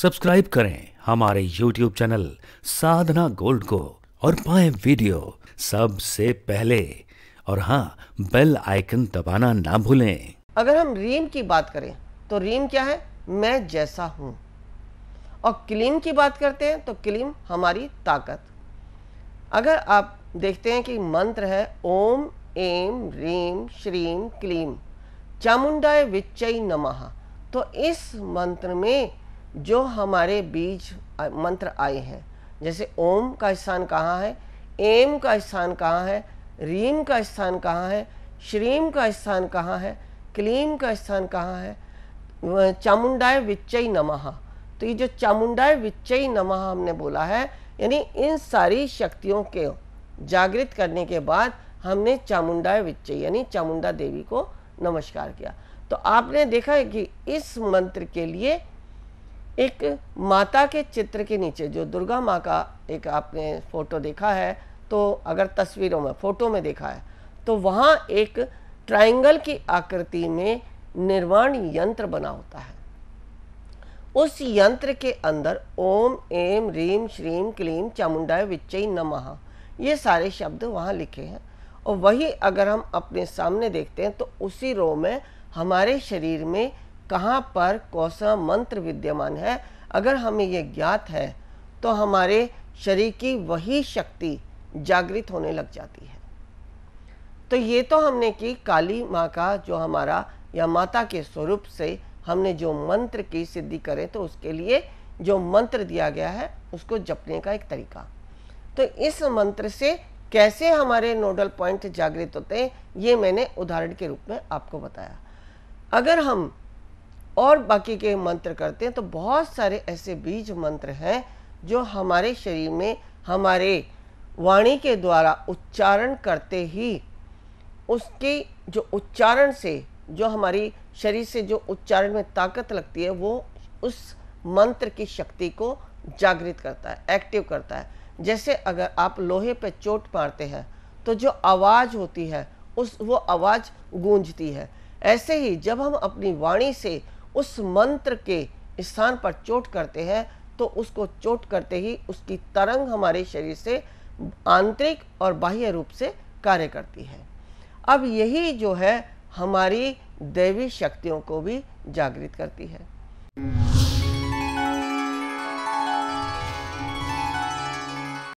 subscribe करें हमारे YouTube channel साधना gold को और पाए वीडियो सबसे पहले और हाँ बेल आइकन दबाना ना भूलें अगर हम रीम की बात करें तो रीम क्या है मैं जैसा हूं और क्लीम की बात करते हैं तो क्लीम हमारी ताकत अगर आप देखते हैं कि मंत्र है ओम एम रीम श्रीम क्लीम चामुंडाय विच्चई नमः तो इस मंत्र में जो हमारे बीज मंत्र आए हैं जैसे ओम का स्थान कहाँ है एम का स्थान कहाँ है रीम का स्थान कहाँ है श्रीम का स्थान कहाँ है क्लीम का स्थान कहाँ है चामुंडाय विच्चय नमः तो ये जो चामुंडाय विच्चय नमः हमने बोला है यानी इन सारी शक्तियों के जागृत करने के बाद हमने चामुंडाए विच्चय यानी चामुंडा देवी को नमस्कार किया तो आपने देखा है कि इस मंत्र के लिए एक माता के चित्र के नीचे जो दुर्गा माँ का एक आपने फ़ोटो देखा है तो अगर तस्वीरों में फ़ोटो में देखा है तो वहाँ एक ट्राइंगल की आकृति में निर्माण यंत्र बना होता है उस यंत्र के अंदर ओम एम रीम श्रीम क्लीम चामुंडाय विच्चई नमः ये सारे शब्द वहाँ लिखे हैं और वही अगर हम अपने सामने देखते हैं तो उसी रो में हमारे शरीर में कहाँ पर कौसा मंत्र विद्यमान है अगर हमें ये ज्ञात है तो हमारे शरीर की वही शक्ति जागृत होने लग जाती है तो ये तो हमने कि काली माँ का जो हमारा या माता के स्वरूप से हमने जो मंत्र की सिद्धि करें तो उसके लिए जो मंत्र दिया गया है उसको जपने का एक तरीका तो इस मंत्र से कैसे हमारे नोडल पॉइंट जागृत होते हैं ये मैंने उदाहरण के रूप में आपको बताया अगर हम और बाकी के मंत्र करते हैं तो बहुत सारे ऐसे बीज मंत्र हैं जो हमारे शरीर में हमारे वाणी के द्वारा उच्चारण करते ही उसके जो उच्चारण से जो हमारी शरीर से जो उच्चारण में ताकत लगती है वो उस मंत्र की शक्ति को जागृत करता है एक्टिव करता है जैसे अगर आप लोहे पर चोट मारते हैं तो जो आवाज़ होती है उस वो आवाज़ गूंजती है ऐसे ही जब हम अपनी वाणी से उस मंत्र के स्थान पर चोट करते हैं तो उसको चोट करते ही उसकी तरंग हमारे शरीर से आंतरिक और बाह्य रूप से कार्य करती है अब यही जो है हमारी दैवी शक्तियों को भी जागृत करती है